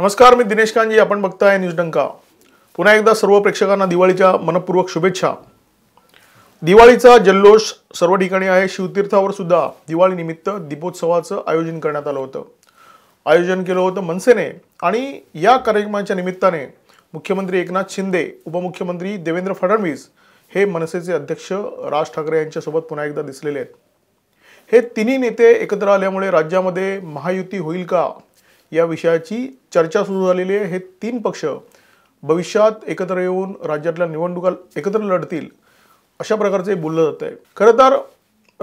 नमस्कार मी दिनेश कांजी आपण बघताय न्यूज डंका पुन्हा एकदा सर्व प्रेक्षकांना दिवाळीच्या मनपूर्वक शुभेच्छा दिवाळीचा जल्लोष सर्व ठिकाणी आहे शिवतीर्थावर सुद्धा दिवाळीनिमित्त दीपोत्सवाचं आयोजन करण्यात आलं होतं आयोजन केलं होतं मनसेने आणि या कार्यक्रमाच्या निमित्ताने मुख्यमंत्री एकनाथ शिंदे उपमुख्यमंत्री देवेंद्र फडणवीस हे मनसेचे अध्यक्ष राज ठाकरे यांच्यासोबत पुन्हा एकदा दिसलेले आहेत हे तिन्ही नेते एकत्र आल्यामुळे राज्यामध्ये महायुती होईल का या विषयाची चर्चा सुरू झालेली आहे हे तीन पक्ष भविष्यात एकत्र येऊन राज्यातल्या निवडणुका एकत्र लढतील अशा प्रकारचे बोललं जात आहे खरं तर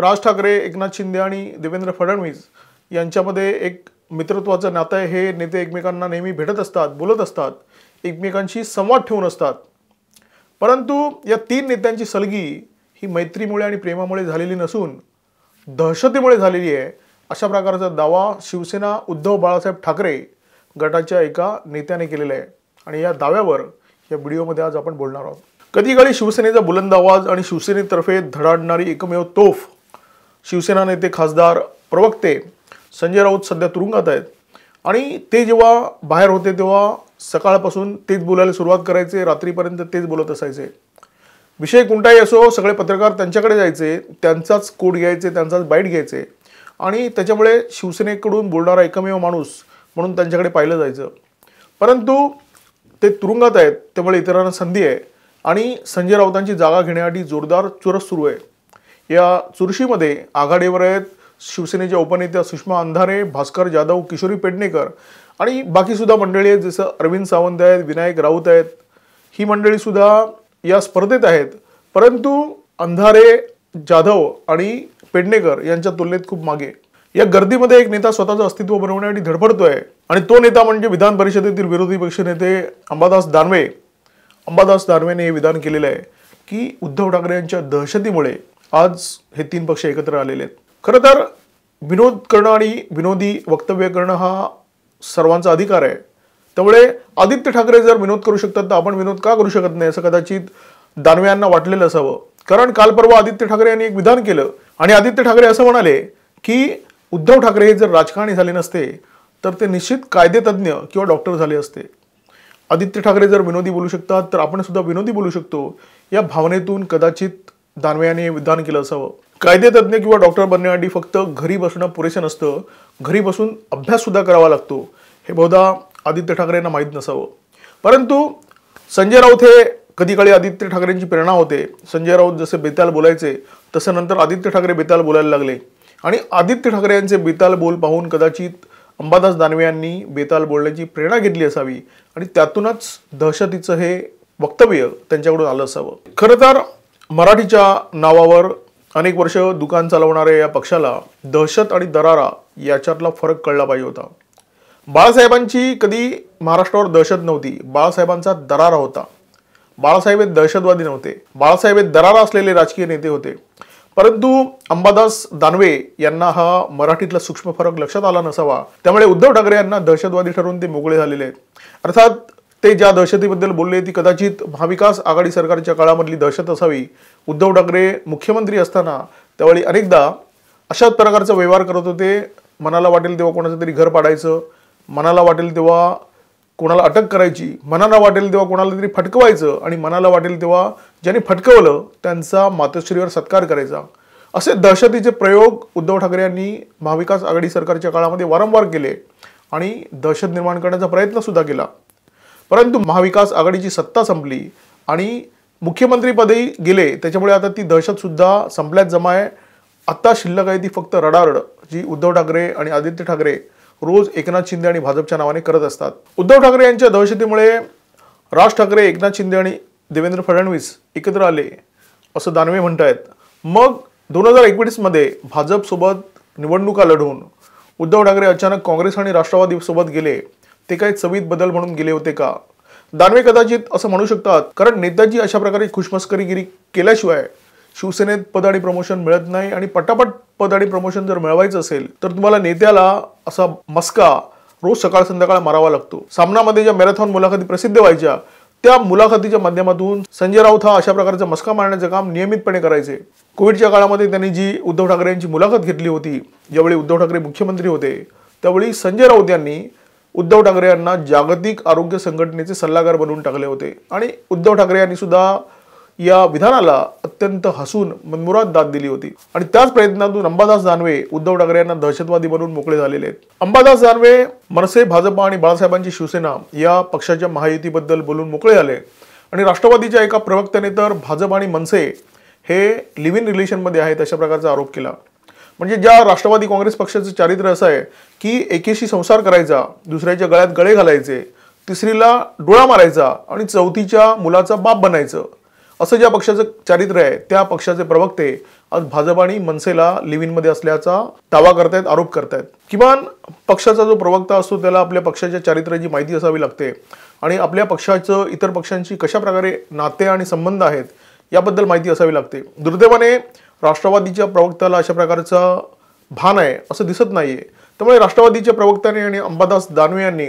राज ठाकरे एकनाथ शिंदे आणि देवेंद्र फडणवीस यांच्यामध्ये एक मित्रत्वाचं नातं आहे हे नेते एकमेकांना नेहमी भेटत असतात बोलत असतात एकमेकांशी संवाद ठेवून असतात परंतु या तीन नेत्यांची सलगी ही मैत्रीमुळे आणि प्रेमामुळे झालेली नसून दहशतीमुळे झालेली आहे अशा प्रकारचा दावा शिवसेना उद्धव बाळासाहेब ठाकरे गटाच्या एका नेत्याने केलेला आहे आणि या दाव्यावर या व्हिडिओमध्ये आज आपण बोलणार आहोत कधी काळी शिवसेनेचा बुलंद आवाज आणि शिवसेनेतर्फे धडाडणारी एकमेव तोफ शिवसेना नेते खासदार प्रवक्ते संजय राऊत सध्या तुरुंगात आहेत आणि ते जेव्हा बाहेर होते तेव्हा सकाळपासून तेच बोलायला सुरुवात करायचे रात्रीपर्यंत तेच बोलत असायचे विषय कोणताही असो सगळे पत्रकार त्यांच्याकडे जायचे त्यांचाच कोट घ्यायचे त्यांचाच बाईट घ्यायचे आणि त्याच्यामुळे शिवसेनेकडून बोलणारा एकमेव माणूस म्हणून त्यांच्याकडे पाहिलं जायचं परंतु ते तुरुंगात आहेत त्यामुळे इतरांना संधी आहे आणि संजय राऊतांची जागा घेण्यासाठी जोरदार चुरस सुरू आहे या चुरशीमध्ये आघाडीवर आहेत शिवसेनेच्या उपनेत्या सुषमा अंधारे भास्कर जाधव किशोरी पेडणेकर आणि बाकीसुद्धा मंडळी आहेत जसं अरविंद सावंत आहेत विनायक राऊत आहेत ही मंडळीसुद्धा या स्पर्धेत आहेत परंतु अंधारे जाधव आणि पेडणेकर यांच्या तुलनेत खूप मागे या गर्दीमध्ये एक नेता स्वतःचं अस्तित्व बनवण्यासाठी धडपडतोय आणि तो नेता म्हणजे विधान परिषदेतील विरोधी पक्षनेते अंबादास दानवे अंबादास दानवेने हे विधान केलेलं आहे की उद्धव ठाकरे यांच्या दहशतीमुळे आज हे तीन पक्ष एकत्र आलेले आहेत खरं तर विनोद करणं आणि विनोदी वक्तव्य करणं हा सर्वांचा अधिकार आहे त्यामुळे आदित्य ठाकरे जर विनोद करू शकतात तर आपण विनोद का करू शकत नाही असं कदाचित दानवे यांना वाटलेलं असावं कारण काल परवा आदित्य ठाकरे यांनी एक विधान केलं आणि आदित्य ठाकरे असं म्हणाले की उद्धव ठाकरे हे जर राजकारणी झाले नसते तर ते निश्चित कायदेतज्ञ किंवा डॉक्टर झाले असते आदित्य ठाकरे जर विनोदी बोलू शकतात तर आपण सुद्धा विनोदी बोलू शकतो या भावनेतून कदाचित दानवे यांनी विधान केलं असावं कायदेतज्ञ किंवा डॉक्टर बनण्यासाठी फक्त घरी बसणं पुरेसं नसतं घरी बसून अभ्याससुद्धा करावा लागतो हे बहुधा आदित्य ठाकरे यांना माहीत नसावं परंतु संजय राऊत हे कधी काळी आदित्य ठाकरेंची प्रेरणा होते संजय राऊत जसे बेताल बोलायचे तसं नंतर आदित्य ठाकरे बेताल बोलायला लागले आणि आदित्य ठाकरे यांचे बेताल बोल पाहून कदाचित अंबादास दानवे यांनी बेताल बोलण्याची प्रेरणा घेतली असावी आणि त्यातूनच दहशतीचं हे वक्तव्य त्यांच्याकडून आलं असावं खरं तर मराठीच्या नावावर अनेक वर्ष दुकान चालवणाऱ्या या पक्षाला दहशत आणि दरारा याच्यातला फरक कळला पाहिजे होता बाळासाहेबांची कधी महाराष्ट्रावर दहशत नव्हती बाळासाहेबांचा दरारा होता बाळासाहेब हे दहशतवादी नव्हते बाळासाहेब हे दरारा असलेले राजकीय नेते होते परंतु अंबादास दानवे यांना हा मराठीतला सूक्ष्म फरक लक्षात आला नसावा त्यामुळे उद्धव ठाकरे यांना दहशतवादी ठरवून ते मोकळे झालेले आहेत अर्थात ते ज्या दहशतीबद्दल बोलले ती कदाचित महाविकास आघाडी सरकारच्या काळामधली दहशत असावी उद्धव ठाकरे मुख्यमंत्री असताना त्यावेळी अनेकदा अशाच प्रकारचा व्यवहार करत होते मनाला वाटेल तेव्हा कोणाचं तरी घर पाडायचं मनाला वाटेल तेव्हा कोणाला अटक करायची मनाला वाटेल तेव्हा कोणाला तरी फटकवायचं आणि मनाला वाटेल तेव्हा ज्यांनी फटकवलं त्यांचा मातोश्रीवर सत्कार करायचा असे दहशतीचे प्रयोग उद्धव ठाकरे यांनी महाविकास आघाडी सरकारच्या काळामध्ये वारंवार केले आणि दहशत निर्माण करण्याचा प्रयत्नसुद्धा केला परंतु महाविकास आघाडीची सत्ता संपली आणि मुख्यमंत्रीपदही गेले त्याच्यामुळे आता ती दहशतसुद्धा संपल्यात जमा आहे आत्ता शिल्लक आहे ती फक्त रडारड जी उद्धव ठाकरे आणि आदित्य ठाकरे रोज एकनाथ शिंदे आणि भाजपच्या नावाने करत असतात उद्धव ठाकरे यांच्या दहशतीमुळे राज ठाकरे एकनाथ शिंदे आणि देवेंद्र फडणवीस एकत्र आले असं दानवे म्हणत आहेत मग दोन हजार एकवीसमध्ये भाजपसोबत निवडणुका लढवून उद्धव ठाकरे अचानक काँग्रेस आणि राष्ट्रवादीसोबत गेले ते काही चवीत बदल म्हणून गेले होते का दानवे कदाचित असं म्हणू शकतात कारण नेताजी अशा प्रकारे खुशमस्करीगिरी केल्याशिवाय शिवसेनेत पद आणि प्रमोशन मिळत नाही आणि पटापट पद आणि प्रमोशन जर मिळवायचं असेल तर तुम्हाला नेत्याला असा मस्का रोज सकाळ संध्याकाळ मारावा लागतो सामनामध्ये ज्या मॅरेथॉन मुलाखती प्रसिद्ध व्हायच्या त्या मुलाखतीच्या माध्यमातून संजय राऊत हा अशा प्रकारचा मस्का मारण्याचं काम नियमितपणे करायचे कोविडच्या काळामध्ये त्यांनी जी उद्धव ठाकरे यांची मुलाखत घेतली होती ज्यावेळी उद्धव ठाकरे मुख्यमंत्री होते त्यावेळी संजय राऊत यांनी उद्धव ठाकरे यांना जागतिक आरोग्य संघटनेचे सल्लागार बनवून टाकले होते आणि उद्धव ठाकरे यांनी सुद्धा या विधानाला अत्यंत हसून मनमुराद दाद दिली होती आणि त्याच प्रयत्नातून अंबादास दानवे उद्धव ठाकरे यांना दहशतवादी बनवून मोकळे झालेले आहेत अंबादास दानवे मनसे भाजपा आणि बाळासाहेबांची शिवसेना या पक्षाच्या महायुतीबद्दल बोलून मोकळे झाले आणि राष्ट्रवादीच्या एका प्रवक्त्याने तर भाजप आणि मनसे हे लिव्ह इन रिलेशनमध्ये आहेत अशा प्रकारचा आरोप केला म्हणजे ज्या राष्ट्रवादी काँग्रेस पक्षाचं चारित्र्य असं आहे की एकेशी संसार करायचा दुसऱ्याच्या गळ्यात गळे घालायचे तिसरीला डोळा मारायचा आणि चौथीच्या मुलाचा बाप बनायचं असं ज्या पक्षाचं चारित्र्य आहे त्या पक्षाचे प्रवक्ते आज भाजप आणि मनसेला लिव्हिनमध्ये असल्याचा दावा करतायत आरोप करतायत किमान पक्षाचा जो प्रवक्ता असतो त्याला आपल्या पक्षाच्या चारित्र्याची माहिती असावी लागते आणि आपल्या पक्षाचं इतर पक्षांशी कशा प्रकारे नाते आणि संबंध आहेत याबद्दल माहिती असावी लागते दुर्दैवाने राष्ट्रवादीच्या प्रवक्त्याला अशा प्रकारचं भान आहे असं दिसत नाही आहे त्यामुळे राष्ट्रवादीच्या प्रवक्त्याने आणि अंबादास दानवे यांनी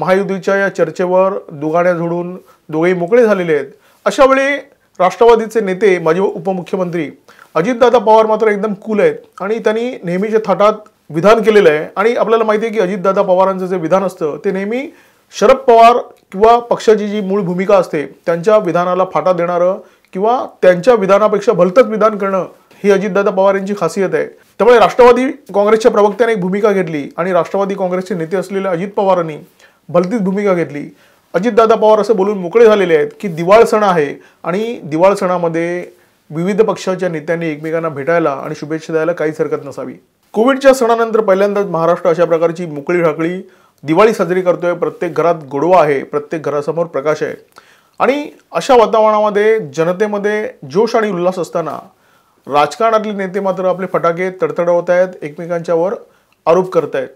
महायुतीच्या या चर्चेवर दुगाड्या झोडून दोघेही मोकळे झालेले आहेत अशावेळी राष्ट्रवादीचे नेते माजी उपमुख्यमंत्री अजितदादा पवार मात्र एकदम कूल आहेत आणि त्यांनी नेहमीच्या थाटात विधान केलेलं आहे आणि आपल्याला माहिती आहे की अजितदादा पवारांचं जे विधान असतं ते नेहमी शरद पवार किंवा पक्षाची जी मूळ भूमिका असते त्यांच्या विधानाला फाटा देणारं किंवा त्यांच्या विधानापेक्षा भलतंच विधान करणं ही अजितदादा पवार यांची खासियत आहे त्यामुळे राष्ट्रवादी काँग्रेसच्या प्रवक्त्याने एक भूमिका घेतली आणि राष्ट्रवादी काँग्रेसचे नेते असलेल्या अजित पवारांनी भलतीच भूमिका घेतली अजितदादा पवार असं बोलून मोकळे झालेले आहेत की दिवाळ सण आहे आणि दिवाळ सणामध्ये विविध पक्षाच्या नेत्यांनी एकमेकांना भेटायला आणि शुभेच्छा द्यायला काहीच हरकत नसावी कोविडच्या सणानंतर पहिल्यांदाच महाराष्ट्र अशा प्रकारची मोकळी ढाकळी दिवाळी साजरी करतोय प्रत्येक घरात गोडवा आहे प्रत्येक घरासमोर प्रकाश आहे आणि अशा वातावरणामध्ये जनतेमध्ये जोश आणि उल्हास असताना राजकारणातले नेते मात्र आपले फटाके तडतडवत आहेत एकमेकांच्यावर आरोप आहेत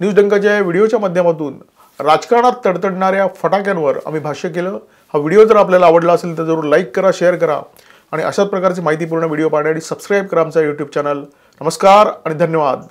न्यूज डंकाच्या व्हिडिओच्या माध्यमातून राजकारणात तडतडणाऱ्या फटाक्यांवर आम्ही भाष्य केलं हा व्हिडिओ जर आपल्याला आवडला असेल तर जरूर लाईक करा शेअर करा आणि अशाच प्रकारची माहितीपूर्ण व्हिडिओ पाहण्यासाठी सबस्क्राईब करा आमचा यूट्यूब चॅनल नमस्कार आणि धन्यवाद